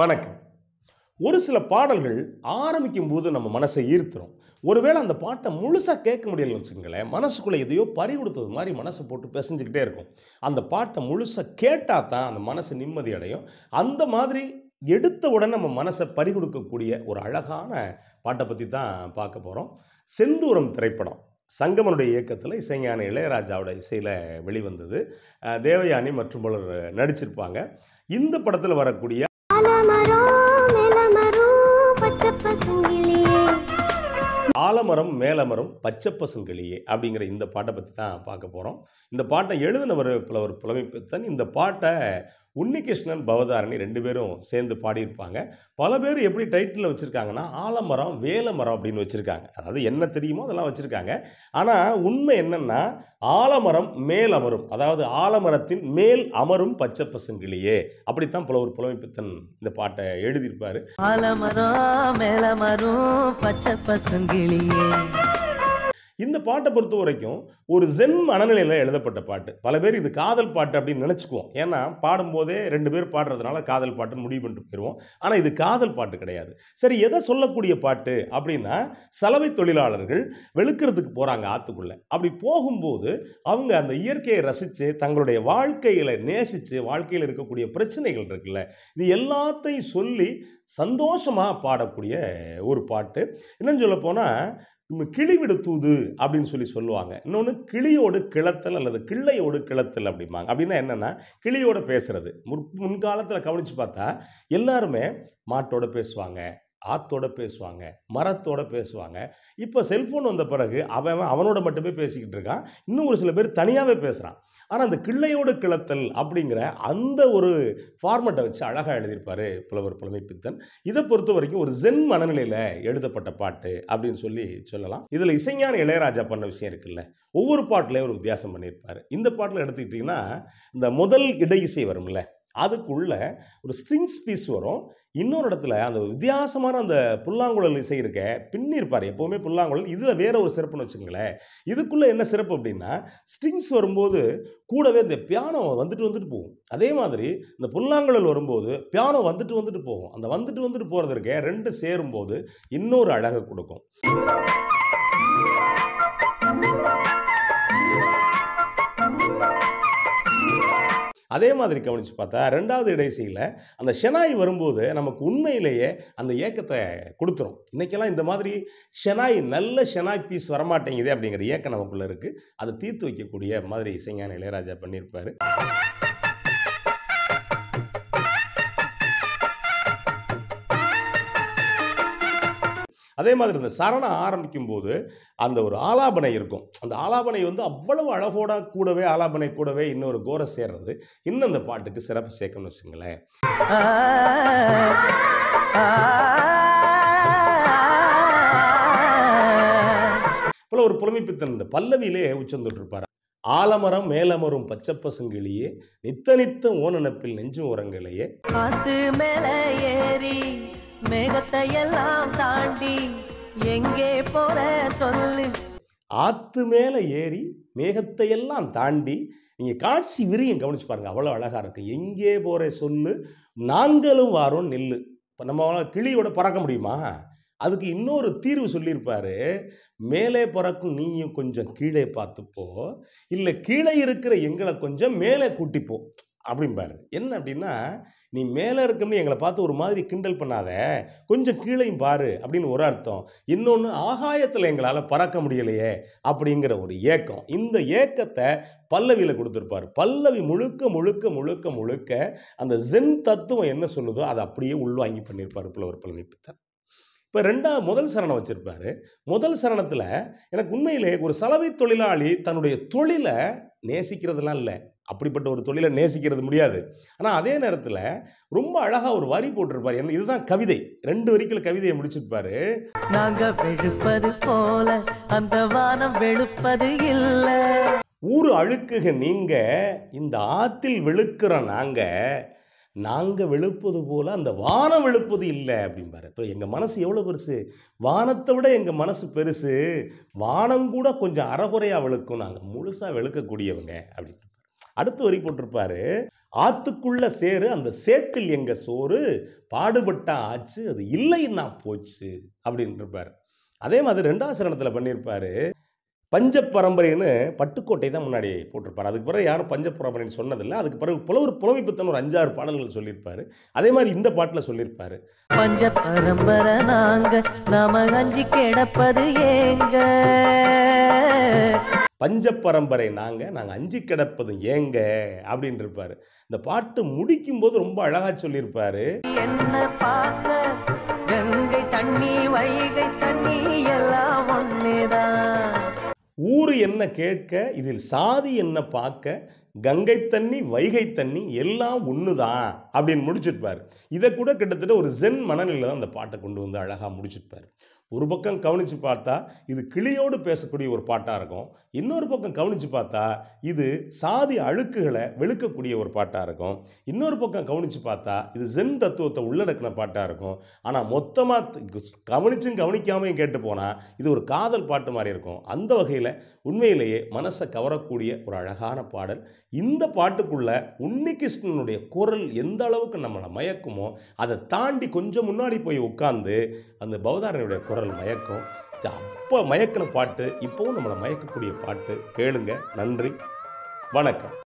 வணக்கம் ஒரு சில பாடல்கள் ஆரம்பிக்கும் போது நம்ம மனசை ஈர்த்துரும் ஒருவேளை அந்த பாட்டை முழுசாக கேட்க முடியலன்னு வச்சுக்கங்களேன் மனசுக்குள்ளே எதையோ பறி கொடுத்தது மாதிரி மனசை போட்டு பிசைஞ்சுக்கிட்டே இருக்கும் அந்த பாட்டை முழுசாக கேட்டால் தான் அந்த மனசு நிம்மதி அடையும் அந்த மாதிரி எடுத்த உடனே நம்ம மனசை பறி கொடுக்கக்கூடிய ஒரு அழகான பாட்டை பற்றி தான் பார்க்க போகிறோம் செந்தூரம் திரைப்படம் சங்கமனுடைய இயக்கத்தில் இசைஞான இளையராஜாவோட இசையில் வெளிவந்தது தேவயானி மற்றும் பலர் நடிச்சிருப்பாங்க இந்த படத்தில் வரக்கூடிய జ్ఞానమరా ஆலமரம் மேலமரம் பச்சை பசுங்களியே அப்படிங்கிற இந்த பாட்டை பற்றி தான் பார்க்க போகிறோம் இந்த பாட்டை எழுதினவர் புலவர் புலமைப்பித்தன் இந்த பாட்டை உன்னிகிருஷ்ணன் பவதாரணி ரெண்டு பேரும் சேர்ந்து பாடியிருப்பாங்க பல பேர் எப்படி டைட்டில் வச்சுருக்காங்கன்னா ஆலமரம் வேலமரம் அப்படின்னு வச்சுருக்காங்க அதாவது என்ன தெரியுமோ அதெல்லாம் வச்சுருக்காங்க ஆனால் உண்மை என்னென்னா ஆலமரம் மேல் அமரும் அதாவது ஆலமரத்தின் மேல் அமரும் பச்சை பசுங்கிளியே அப்படித்தான் புலவர் புலமைப்பித்தன் இந்த பாட்டை எழுதியிருப்பார் ஆலமரம் மேலமரும் பச்சை பசுங்கிளி लिए இந்த பாட்டை பொறுத்த வரைக்கும் ஒரு ஜென் மனநிலையில் எழுதப்பட்ட பாட்டு பல பேர் இது காதல் பாட்டு அப்படின்னு நினச்சிக்குவோம் ஏன்னா பாடும்போதே ரெண்டு பேர் பாடுறதுனால காதல் பாட்டுன்னு முடிவு பண்ணிட்டு போயிடுவோம் ஆனால் இது காதல் பாட்டு கிடையாது சரி எதை சொல்லக்கூடிய பாட்டு அப்படின்னா சலவை தொழிலாளர்கள் வெளுக்கிறதுக்கு போகிறாங்க ஆற்றுக்குள்ளே அப்படி போகும்போது அவங்க அந்த இயற்கையை ரசித்து தங்களுடைய வாழ்க்கையில் நேசித்து வாழ்க்கையில் இருக்கக்கூடிய பிரச்சனைகள் இருக்குல்ல இது எல்லாத்தையும் சொல்லி சந்தோஷமாக பாடக்கூடிய ஒரு பாட்டு இன்னும் சொல்ல போனால் கிளிவிடு தூது அப்படின்னு சொல்லி சொல்லுவாங்க இன்னொன்று கிளியோடு கிளத்தல் அல்லது கிள்ளையோடு கிளத்தல் அப்படிம்பாங்க அப்படின்னா என்னென்னா கிளியோடு பேசுறது முற் முன்காலத்தில் கவனித்து பார்த்தா எல்லாருமே மாட்டோட பேசுவாங்க ஆத்தோட பேசுவாங்க மரத்தோட பேசுவாங்க இப்போ செல்ஃபோன் வந்த பிறகு அவன் அவனோட மட்டுமே பேசிக்கிட்டு இருக்கான் இன்னும் ஒரு சில பேர் தனியாகவே பேசுகிறான் ஆனால் அந்த கிள்ளையோடு கிளத்தல் அப்படிங்கிற அந்த ஒரு ஃபார்மெட்டை வச்சு அழகாக எழுதியிருப்பார் புலவர் புலமை பித்தன் இதை பொறுத்த வரைக்கும் ஒரு ஜென் மனநிலையில் எழுதப்பட்ட பாட்டு அப்படின்னு சொல்லி சொல்லலாம் இதில் இசைஞான இளையராஜா பண்ண விஷயம் இருக்குல்ல ஒவ்வொரு பாட்டிலையும் ஒரு வித்தியாசம் பண்ணியிருப்பார் இந்த பாட்டில் எடுத்துக்கிட்டிங்கன்னா இந்த முதல் இடை இசை வரும்ல அதுக்குள்ள ஒரு ஸ்ட்ரிங்ஸ் பீஸ் வரும் இன்னொரு இடத்துல அந்த வித்தியாசமான அந்த புல்லாங்குழல் இசை இருக்க பின்னிருப்பார் எப்போவுமே புல்லாங்குழல் இதில் வேற ஒரு சிறப்புன்னு வச்சுக்கோங்களேன் இதுக்குள்ளே என்ன சிறப்பு அப்படின்னா ஸ்ட்ரிங்ஸ் வரும்போது கூடவே இந்த பியானோ வந்துட்டு வந்துட்டு போகும் அதே மாதிரி இந்த புல்லாங்குழல் வரும்போது பியானோ வந்துட்டு வந்துட்டு போகும் அந்த வந்துட்டு வந்துட்டு போகிறது இருக்க ரெண்டு சேரும்போது இன்னொரு அழகை கொடுக்கும் அதே மாதிரி கவனித்து பார்த்தா ரெண்டாவது இடைசியில் அந்த ஷெனாய் வரும்போது நமக்கு உண்மையிலேயே அந்த ஏக்கத்தை கொடுத்துரும் இன்றைக்கெல்லாம் இந்த மாதிரி ஷெனாய் நல்ல ஷெனாய் பீஸ் வரமாட்டேங்குது அப்படிங்கிற ஏக்கம் நமக்குள்ளே இருக்குது அதை தீர்த்து வைக்கக்கூடிய மாதிரி இசைஞான இளையராஜா பண்ணியிருப்பார் அதே மாதிரி இந்த சரணம் ஆரம்பிக்கும் போது அந்த ஒரு ஆலாபனை இருக்கும் அந்த ஆலாபனை வந்து அவ்வளவு அழகோட கூடவே ஆலாபனை கூடவே இன்னொரு கோர சேர்றது இன்னும் அந்த பாட்டுக்கு சிறப்பு சேர்க்கணும்னு வச்சுங்களேன் ஒரு புலமைப்பித்தன் இந்த பல்லவியிலே இருப்பாரு ஆலமரம் மேலமரும் பச்சை பசுங்களையே நித்த நித்த ஓனப்பில் நெஞ்சு உரங்களையே ஏறி மேகத்தை எல்லாம் தாண்டி எங்கே போற சொல்லு ஆத்து மேலே ஏறி மேகத்தை எல்லாம் தாண்டி நீங்கள் காட்சி விரியும் கவனிச்சு பாருங்க அவ்வளோ அழகாக இருக்கும் எங்கே போகிற சொல்லு நாங்களும் வாரும் நெல்லு இப்போ நம்ம கிளியோட பறக்க முடியுமா அதுக்கு இன்னொரு தீர்வு சொல்லியிருப்பாரு மேலே பறக்கும் நீயும் கொஞ்சம் கீழே பார்த்துப்போ இல்லை கீழே இருக்கிற எங்களை கொஞ்சம் மேலே கூட்டிப்போ அப்படிம்பாரு என்ன அப்படின்னா நீ மேலே இருக்கணும்னு எங்களை பார்த்து ஒரு மாதிரி கிண்டல் பண்ணாத கொஞ்சம் கீழையும் பாரு அப்படின்னு ஒரு அர்த்தம் இன்னொன்று ஆகாயத்தில் எங்களால் பறக்க முடியலையே அப்படிங்கிற ஒரு ஏக்கம் இந்த ஏக்கத்தை பல்லவியில் கொடுத்துருப்பார் பல்லவி முழுக்க முழுக்க முழுக்க முழுக்க அந்த ஜென் தத்துவம் என்ன சொல்லுதோ அதை அப்படியே உள்வாங்கி பண்ணியிருப்பார் புலவர் பழனிப்பித்தன் இப்போ ரெண்டாவது முதல் சரணம் வச்சுருப்பாரு முதல் சரணத்தில் எனக்கு உண்மையிலே ஒரு சலவை தொழிலாளி தன்னுடைய தொழிலை நேசிக்கிறதுலாம் இல்லை அப்படிப்பட்ட ஒரு தொழிலை நேசிக்கிறது முடியாது ஆனால் அதே நேரத்தில் ரொம்ப அழகாக ஒரு வரி போட்டிருப்பார் என்ன இதுதான் கவிதை ரெண்டு வரிக்கில் கவிதையை முடிச்சிருப்பாரு நாங்கள் போல அந்த வானம் இல்லை ஊர் அழுக்குக நீங்க இந்த ஆத்தில் வெளுக்கிற நாங்க நாங்க வெளுப்பது போல அந்த வானம் வெளுப்பது இல்லை அப்படிம்பாரு இப்போ எங்கள் மனசு எவ்வளோ பெருசு வானத்தை விட எங்கள் மனசு பெருசு வானம் கூட கொஞ்சம் அறகுறையாக வெளுக்கும் நாங்கள் முழுசாக வெளுக்கக்கூடியவங்க அப்படின்னு அடுத்து வரி போட்டிருப்பாரு ஆத்துக்குள்ள சேரு அந்த சேத்தில் எங்க சோறு பாடுபட்டா ஆச்சு அது இல்லைன்னா போச்சு அப்படின்னு இருப்பாரு அதே மாதிரி ரெண்டாவது சரணத்தில் பண்ணியிருப்பாரு பஞ்ச பரம்பரைன்னு பட்டுக்கோட்டை தான் முன்னாடி போட்டிருப்பார் அதுக்கு பிறகு யாரும் பஞ்ச பரம்பரைன்னு சொன்னதில்லை அதுக்கு பிறகு புலவர் புலவைப்பித்தன் ஒரு அஞ்சாறு பாடல்கள் சொல்லியிருப்பாரு அதே மாதிரி இந்த பாட்டில் சொல்லியிருப்பாரு பஞ்ச பரம்பரை நாங்க நாம அஞ்சு கிடப்பது எங்க பஞ்ச பரம்பரை நாங்கள் நாங்கள் அஞ்சு கிடப்பது ஏங்க அப்படின்னு இருப்பார் இந்த பாட்டு முடிக்கும் போது ரொம்ப அழகாக சொல்லியிருப்பார் ஊர் என்ன கேட்க இதில் சாதி என்ன பார்க்க கங்கை தண்ணி வைகை தண்ணி எல்லாம் ஒன்று தான் அப்படின்னு முடிச்சிருப்பார் இதை கூட கிட்டத்தட்ட ஒரு ஜென் மனநிலையில் தான் அந்த பாட்டை கொண்டு வந்து அழகாக முடிச்சிருப்பார் ஒரு பக்கம் கவனித்து பார்த்தா இது கிளியோடு பேசக்கூடிய ஒரு பாட்டாக இருக்கும் இன்னொரு பக்கம் கவனித்து பார்த்தா இது சாதி அழுக்குகளை வெளுக்கக்கூடிய ஒரு பாட்டாக இருக்கும் இன்னொரு பக்கம் கவனித்து பார்த்தா இது ஜென் தத்துவத்தை உள்ளடக்கின பாட்டாக இருக்கும் ஆனால் மொத்தமாக கவனிச்சும் கவனிக்காமையும் கேட்டு போனால் இது ஒரு காதல் பாட்டு மாதிரி இருக்கும் அந்த வகையில் உண்மையிலேயே மனசை கவரக்கூடிய ஒரு அழகான பாடல் இந்த பாட்டுக்குள்ளே உன்னிகிருஷ்ணனுடைய குரல் எந்த அளவுக்கு நம்மளை மயக்குமோ அதை தாண்டி கொஞ்சம் முன்னாடி போய் உட்காந்து அந்த பவதாரனுடைய குரல் மயக்கும் அப்போ மயக்கின பாட்டு இப்போவும் நம்மளை மயக்கக்கூடிய பாட்டு கேளுங்க நன்றி வணக்கம்